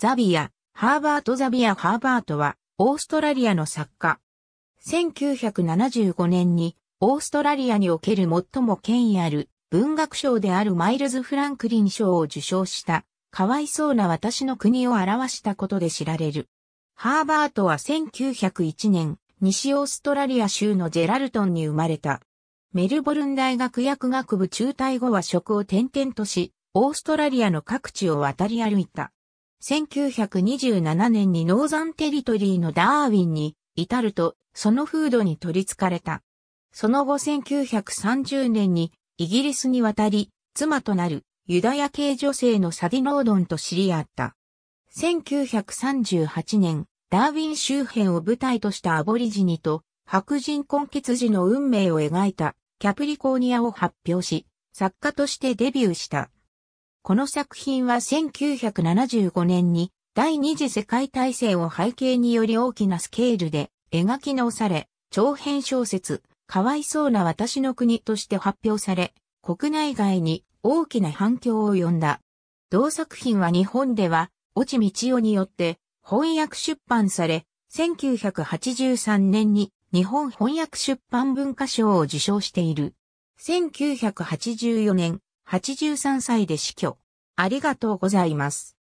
ザビア、ハーバート・ザビア・ハーバートは、オーストラリアの作家。1975年に、オーストラリアにおける最も権威ある文学賞であるマイルズ・フランクリン賞を受賞した、かわいそうな私の国を表したことで知られる。ハーバートは1901年、西オーストラリア州のジェラルトンに生まれた。メルボルン大学薬学部中退後は職を転々とし、オーストラリアの各地を渡り歩いた。1927年にノーザンテリトリーのダーウィンに至ると、その風土に取り憑かれた。その後1930年にイギリスに渡り、妻となるユダヤ系女性のサディノードンと知り合った。1938年、ダーウィン周辺を舞台としたアボリジニと白人根血児の運命を描いたキャプリコーニアを発表し、作家としてデビューした。この作品は1975年に第二次世界大戦を背景により大きなスケールで描き直され、長編小説、かわいそうな私の国として発表され、国内外に大きな反響を呼んだ。同作品は日本では、落ち道夫によって翻訳出版され、1983年に日本翻訳出版文化賞を受賞している。1984年、83歳で死去。ありがとうございます。